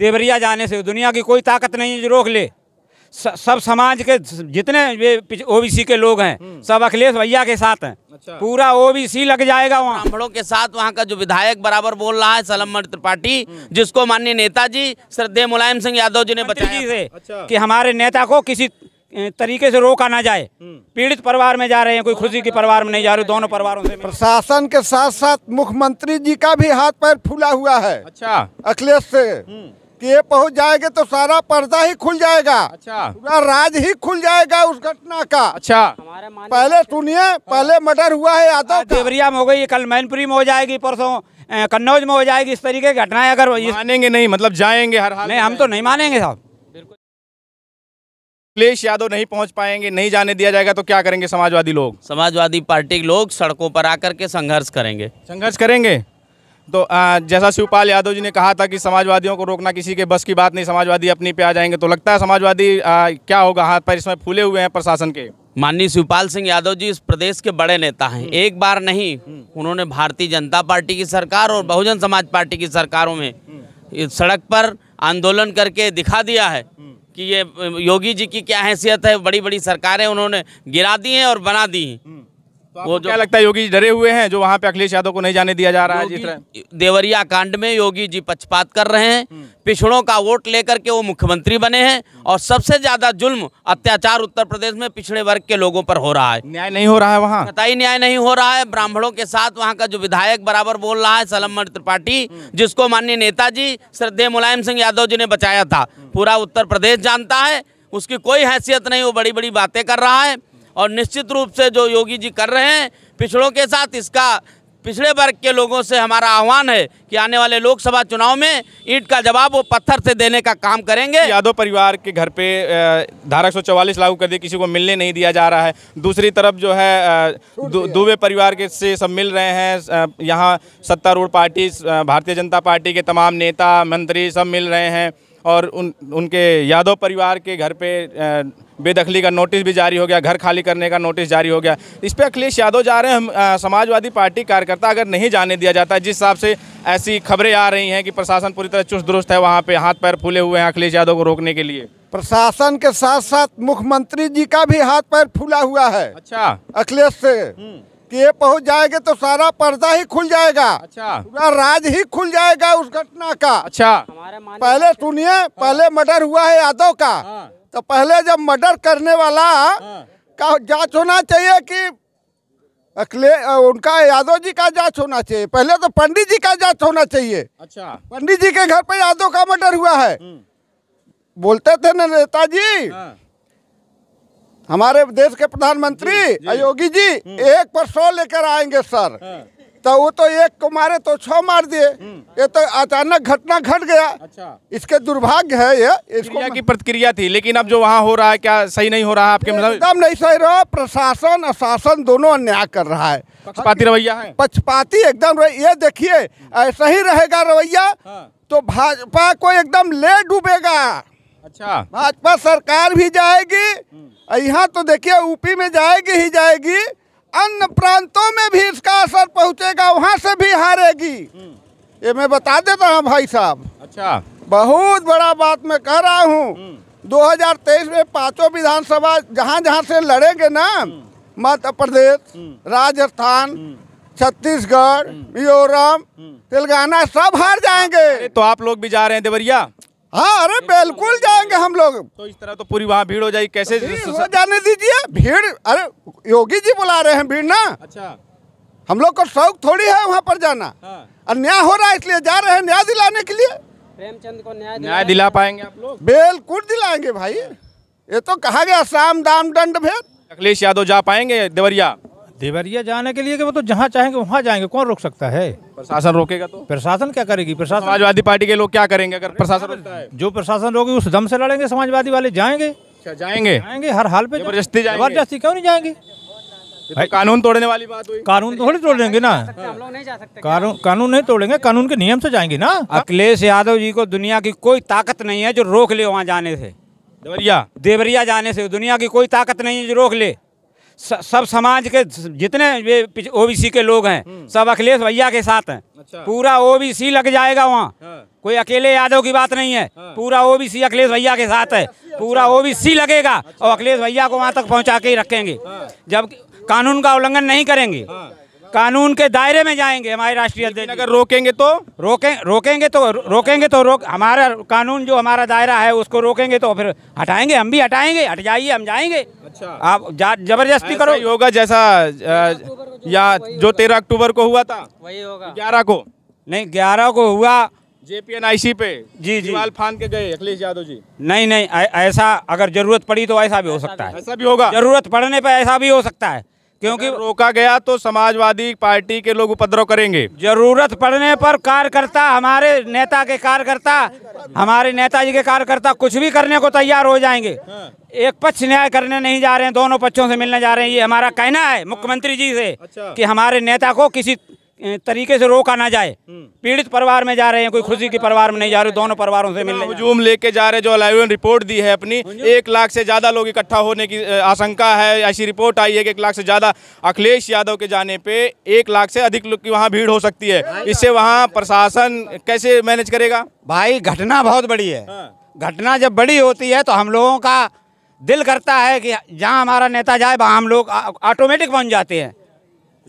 देवरिया जाने से दुनिया की कोई ताकत नहीं है जो रोक ले सब समाज के जितने ओबीसी के लोग हैं हम्म। सब अखिलेश भैया के साथ हैं अच्छा। पूरा ओबीसी लग जाएगा वहाँ ब्राह्मणों के साथ वहाँ का जो विधायक बराबर बोल रहा है सलम त्रिपाठी हम्म। जिसको माननीय नेताजी श्रद्धे मुलायम सिंह यादव जी ने बताया से अच्छा। कि हमारे नेता को किसी तरीके से रोका ना जाए हम्म। पीड़ित परिवार में जा रहे हैं कोई खुशी के परिवार में नहीं जा रहे दोनों परिवारों से प्रशासन के साथ साथ मुख्यमंत्री जी का भी हाथ पैर फूला हुआ है अच्छा अखिलेश से कि ये पहुंच जाएंगे तो सारा पर्दा ही खुल जाएगा अच्छा राज ही खुल जाएगा उस घटना का अच्छा पहले सुनिए पहले मर्डर हुआ है यादव हाँ, देवरिया में हो गई कल मैनपुरी में हो जाएगी परसों कन्नौज में हो जाएगी इस तरीके की घटनाएं अगर मानेंगे नहीं मतलब जाएंगे हर हाल नहीं हम तो नहीं मानेंगे साहब अखिलेश यादव नहीं पहुंच पाएंगे नहीं जाने दिया जाएगा तो क्या करेंगे समाजवादी लोग समाजवादी पार्टी के लोग सड़कों पर आकर के संघर्ष करेंगे संघर्ष करेंगे तो जैसा शिवपाल यादव जी ने कहा था कि समाजवादियों को रोकना किसी के बस की बात नहीं समाजवादी अपनी पे आ जाएंगे तो लगता है समाजवादी क्या होगा हाथ पर इसमें फूले हुए हैं प्रशासन के माननीय शिवपाल सिंह यादव जी इस प्रदेश के बड़े नेता हैं हम्म। एक बार नहीं हम्म। उन्होंने भारतीय जनता पार्टी की सरकार और बहुजन समाज पार्टी की सरकारों में हम्म। सड़क पर आंदोलन करके दिखा दिया है कि ये योगी जी की क्या हैसियत है बड़ी बड़ी सरकारें उन्होंने गिरा दी हैं और बना दी हैं तो वो जो क्या लगता है योगी जी डरे हुए हैं जो वहाँ पे अखिलेश यादव को नहीं जाने दिया जा रहा है देवरिया कांड में योगी जी पक्षपात कर रहे हैं हम्म। पिछड़ों का वोट लेकर के वो मुख्यमंत्री बने हैं और सबसे ज्यादा जुल्म अत्याचार उत्तर प्रदेश में पिछड़े वर्ग के लोगों पर हो रहा है न्याय नहीं हो रहा है वहाँ कतई न्याय नहीं हो रहा है ब्राह्मणों के साथ वहाँ का जो विधायक बराबर बोल रहा है सलम त्रिपाठी हम्म। जिसको माननीय नेताजी श्रद्धे मुलायम सिंह यादव जी ने बचाया था हम्म। पूरा उत्तर प्रदेश जानता है उसकी कोई हैसियत नहीं वो बड़ी बड़ी बातें कर रहा है और निश्चित रूप से जो योगी जी कर रहे हैं पिछड़ों के साथ इसका पिछड़े वर्ग के लोगों से हमारा आह्वान है कि आने वाले लोकसभा चुनाव में ईट का जवाब वो पत्थर से देने का काम करेंगे यादव परिवार के घर पे धारा सौ चौवालीस लागू कर दी किसी को मिलने नहीं दिया जा रहा है दूसरी तरफ जो है दुबे परिवार के से सब मिल रहे हैं यहाँ सत्तारूढ़ पार्टी भारतीय जनता पार्टी के तमाम नेता मंत्री सब मिल रहे हैं और उन उनके यादव परिवार के घर पे बेदखली का नोटिस भी जारी हो गया घर खाली करने का नोटिस जारी हो गया इस पर अखिलेश यादव जा रहे हैं हम समाजवादी पार्टी कार्यकर्ता अगर नहीं जाने दिया जाता जिस हिसाब से ऐसी खबरें आ रही हैं कि प्रशासन पूरी तरह चुस्त दुरुस्त है वहाँ पर हाथ पैर फूले हुए हैं अखिलेश यादव को रोकने के लिए प्रशासन के साथ साथ मुख्यमंत्री जी का भी हाथ पैर फूला हुआ है अच्छा अखिलेश से हम्म। कि ये पहुंच जाएंगे तो सारा पर्दा ही खुल जाएगा अच्छा राज ही खुल जाएगा उस घटना का अच्छा पहले सुनिए हाँ। पहले मर्डर हुआ है यादव का हाँ। तो पहले जब मर्डर करने वाला हाँ। का जांच होना चाहिए कि अखिले उनका यादव जी का जांच होना चाहिए पहले तो पंडित जी का जांच होना चाहिए अच्छा पंडित जी के घर पे यादव का मर्डर हुआ है हम्म। बोलते थे ना नेताजी हाँ। हमारे देश के प्रधानमंत्री योगी जी हम्म। एक पर सौ लेकर आएंगे सर हाँ। तो वो तो एक को मारे तो छो मार दिए हम्म। ये तो अचानक घटना घट गट गया अच्छा इसके दुर्भाग्य है ये इसको की प्रतिक्रिया थी लेकिन अब जो वहाँ हो रहा है क्या सही नहीं हो रहा है आपके मतलब- एकदम नहीं सही रहा प्रशासन और शासन दोनों अन्याय कर रहा है पक्षपाती रवैया है पक्षपाती एकदम ये देखिए ऐसा ही रहेगा रवैया हाँ। तो भाजपा को एकदम ले डूबेगा अच्छा भाजपा सरकार भी जाएगी हम्म। यहाँ तो देखिए यूपी में जाएगी ही जाएगी अन्य प्रांतों में भी इसका असर पहुँचेगा वहाँ से भी हारेगी हम्म। ये मैं बता देता हूँ भाई साहब अच्छा बहुत बड़ा बात मैं कह रहा हूँ 2023 हम्म। में पांचों विधानसभा जहाँ जहाँ से लड़ेंगे ना मध्य प्रदेश राजस्थान छत्तीसगढ़ मिजोरम तेलंगाना सब हार जाएंगे तो आप लोग भी जा रहे हैं देवरिया हाँ अरे बिल्कुल जाएंगे हम लोग तो इस तरह तो पूरी वहाँ भीड़ हो जाएगी कैसे तो जाने दीजिए भीड़ अरे योगी जी बुला रहे हैं भीड़ ना अच्छा हम लोग को शौक थोड़ी है वहाँ पर जाना हाँ। अन्याय हो रहा है इसलिए जा रहे हैं न्याय दिलाने के लिए प्रेमचंद को न्याय न्याय दिला पाएंगे आप लोग बिल्कुल दिलाएंगे भाई ये तो कहा गया शाम दाम दंड भेद अखिलेश यादव जा पाएंगे देवरिया देवरिया जाने के लिए कि वो तो जहाँ चाहेंगे वहाँ जाएंगे कौन रोक सकता है प्रशासन रोकेगा तो प्रशासन क्या करेगी प्रशासन समाजवादी पार्टी के लोग क्या करेंगे अगर प्रशासन रोकता है जो प्रशासन रोकेगी उस दम से लड़ेंगे समाजवादी वाले जाएंगे अच्छा, जाएंगे जाएंगे हर हाल पे जबरदस्ती जबरदस्ती क्यों नहीं जाएंगे तो कानून तोड़ने वाली बात हुई कानून थोड़ी तोड़ेंगे ना कानून कानून नहीं तोड़ेंगे कानून के नियम से जाएंगे ना अखिलेश यादव जी को दुनिया की कोई ताकत नहीं है जो रोक ले वहाँ जाने से देवरिया देवरिया जाने से दुनिया की कोई ताकत नहीं है जो रोक ले सब समाज के जितने बी ओबीसी के लोग हैं हम्म। सब अखिलेश भैया के साथ हैं अच्छा। पूरा ओबीसी लग जाएगा वहाँ हाँ। कोई अकेले यादव की बात नहीं है हाँ। पूरा ओबीसी अखिलेश भैया के साथ है पूरा ओबीसी लगेगा और अखिलेश भैया को वहाँ तक पहुँचा के ही रखेंगे हाँ। जब कानून का उल्लंघन नहीं करेंगे हाँ। कानून के दायरे में जाएंगे हमारे राष्ट्रीय अध्यक्ष अगर रोकेंगे तो रोके रोकेंगे तो रोकेंगे तो रोक हमारा कानून जो हमारा दायरा है उसको रोकेंगे तो फिर हटाएंगे हम भी हटाएंगे हट जाइए हम जाएंगे अच्छा आप जबरदस्ती करो होगा जैसा या जो तेरह अक्टूबर को हुआ था वही होगा ग्यारह को नहीं ग्यारह को हुआ जेपीएनआईसी पे जी जी फान के गए अखिलेश यादव जी नहीं नहीं ऐसा अगर जरूरत पड़ी तो ऐसा भी हो सकता है ऐसा भी होगा जरूरत पड़ने पर ऐसा भी हो सकता है क्योंकि रोका गया तो समाजवादी पार्टी के लोग उपद्रव करेंगे जरूरत पड़ने पर कार्यकर्ता हमारे नेता के कार्यकर्ता हमारे नेताजी के कार्यकर्ता कुछ भी करने को तैयार हो जाएंगे हाँ। एक पक्ष न्याय करने नहीं जा रहे हैं दोनों पक्षों से मिलने जा रहे हैं ये हमारा कहना है मुख्यमंत्री जी से अच्छा। कि हमारे नेता को किसी तरीके से रोका ना जाए हम्म। पीड़ित परिवार में जा रहे हैं कोई खुशी के परिवार में नहीं जा रहे दोनों परिवारों से मिलने हजूम लेके जा रहे जो अलाइवन रिपोर्ट दी है अपनी हाँ एक लाख से ज़्यादा लोग इकट्ठा होने की आशंका है ऐसी रिपोर्ट आई है कि एक लाख से ज़्यादा अखिलेश यादव के जाने पर एक लाख से अधिक लोग की वहाँ भीड़ हो सकती है हाँ इससे वहाँ प्रशासन कैसे मैनेज करेगा भाई घटना बहुत बड़ी है हाँ। घटना जब बड़ी होती है तो हम लोगों का दिल करता है कि जहाँ हमारा नेता जाए वहाँ हम लोग ऑटोमेटिक पहुँच जाते हैं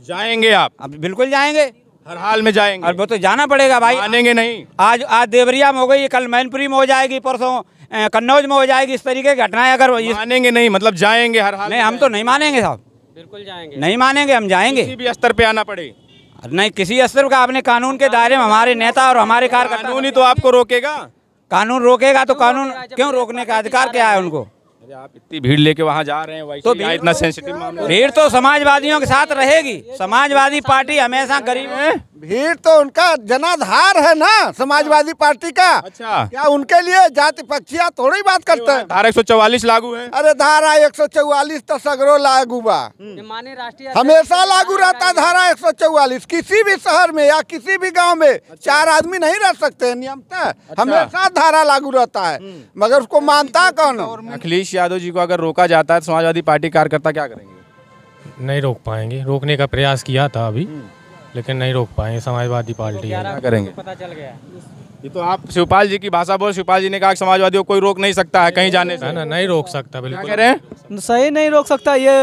जाएंगे आप अब बिल्कुल जाएंगे हर हाल में जाएंगे और वो तो जाना पड़ेगा भाई आनेंगे नहीं आज आज देवरिया में हो गई कल मैनपुरी में हो जाएगी परसों कन्नौज में हो जाएगी इस तरीके की घटनाएं अगर मानेंगे नहीं मतलब जाएंगे हर हाल नहीं हम तो नहीं मानेंगे साहब बिल्कुल जाएंगे नहीं मानेंगे हम जाएंगे किसी भी स्तर पे आना पड़े नहीं किसी स्तर का आपने कानून के दायरे में हमारे नेता और हमारे कार्यकर्ता कानून ही तो आपको रोकेगा कानून रोकेगा तो कानून क्यों रोकने का अधिकार क्या है उनको आप इतनी भीड़ लेके वहाँ जा रहे हैं तो भीड़ इतना सेंसिटिव तो मामला भीड़ तो समाजवादियों के साथ रहेगी तो समाजवादी पार्टी हमेशा गरीब है भीड़ तो उनका जनाधार है ना समाजवादी अच्छा। पार्टी का अच्छा क्या उनके लिए जाति पक्षिया थोड़ी बात करते हैं धारा एक सौ चौवालीस लागू है अरे धारा एक सौ चौवालीस तो सगरो लागू बा हम्म। माने राष्ट्रीय हमेशा लागू रहता धारा एक सौ चौवालीस किसी भी शहर में या किसी भी गाँव में अच्छा। चार आदमी नहीं रह सकते नियमतः अच्छा। हमेशा धारा लागू रहता है हम्म। मगर उसको मानता कौन अखिलेश यादव जी को अगर रोका जाता है तो समाजवादी पार्टी कार्यकर्ता क्या करेंगे नहीं रोक पाएंगे रोकने का प्रयास किया था अभी हम्म। लेकिन नहीं रोक पाएंगे समाजवादी तो पार्टी क्या करेंगे पता चल गया ये तो आप शिवपाल जी की भाषा बोल शिवपाल जी ने कहा समाजवादी को कोई रोक नहीं सकता है कहीं जाने से ना, ना नहीं रोक सकता बिल्कुल कह रहे हैं सही नहीं रोक सकता ये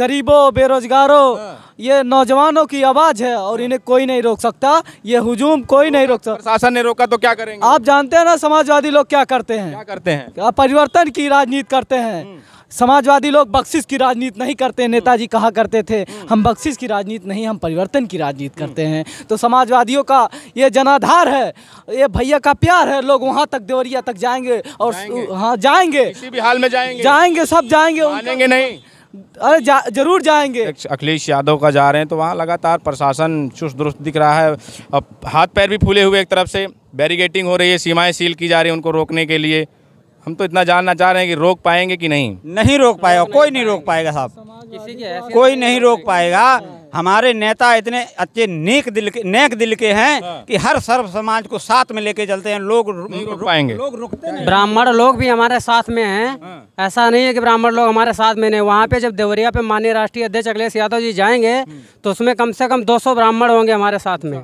गरीबों बेरोजगारों हाँ। ये नौजवानों की आवाज़ है और इन्हें कोई नहीं रोक सकता ये हुजूम कोई नहीं रोक सकता प्रशासन ने रोका तो क्या करेंगे आप जानते हैं ना समाजवादी लोग क्या करते हैं क्या करते हैं परिवर्तन की राजनीति करते हैं हम्म। समाजवादी लोग बख्शिश की राजनीति नहीं करते नेताजी कहा करते थे हम बख्शिश की राजनीति नहीं हम परिवर्तन की राजनीति करते हैं तो समाजवादियों का ये जनाधार है ये भैया का प्यार है लोग वहाँ तक देवरिया तक जाएंगे और हाँ जाएंगे हाल में जाएंगे जाएंगे सब जाएंगे उनके नहीं अरे जा, जरूर जाएंगे अखिलेश यादव का जा रहे हैं तो वहाँ लगातार प्रशासन चुस्त दुरुस्त दिख रहा है अब हाथ पैर भी फूले हुए एक तरफ से बैरिगेटिंग हो रही है सीमाएं सील की जा रही है उनको रोकने के लिए हम तो इतना जानना चाह रहे हैं कि रोक पाएंगे कि नहीं नहीं रोक पाएगा कोई नहीं रोक पाएगा साहब कोई नहीं रोक पाएगा हमारे नेता इतने अच्छे नेक दिल के नेक दिल के हैं हाँ। कि हर सर्व समाज को साथ में लेके चलते हैं लोग रुक पाएंगे लोग रुकते हैं ब्राह्मण लोग भी हमारे साथ में हैं हाँ। ऐसा नहीं है कि ब्राह्मण लोग हमारे साथ में नहीं वहाँ पे जब देवरिया पे माननीय राष्ट्रीय अध्यक्ष अखिलेश यादव जी जाएंगे हाँ। तो उसमें कम से कम 200 ब्राह्मण होंगे हमारे साथ में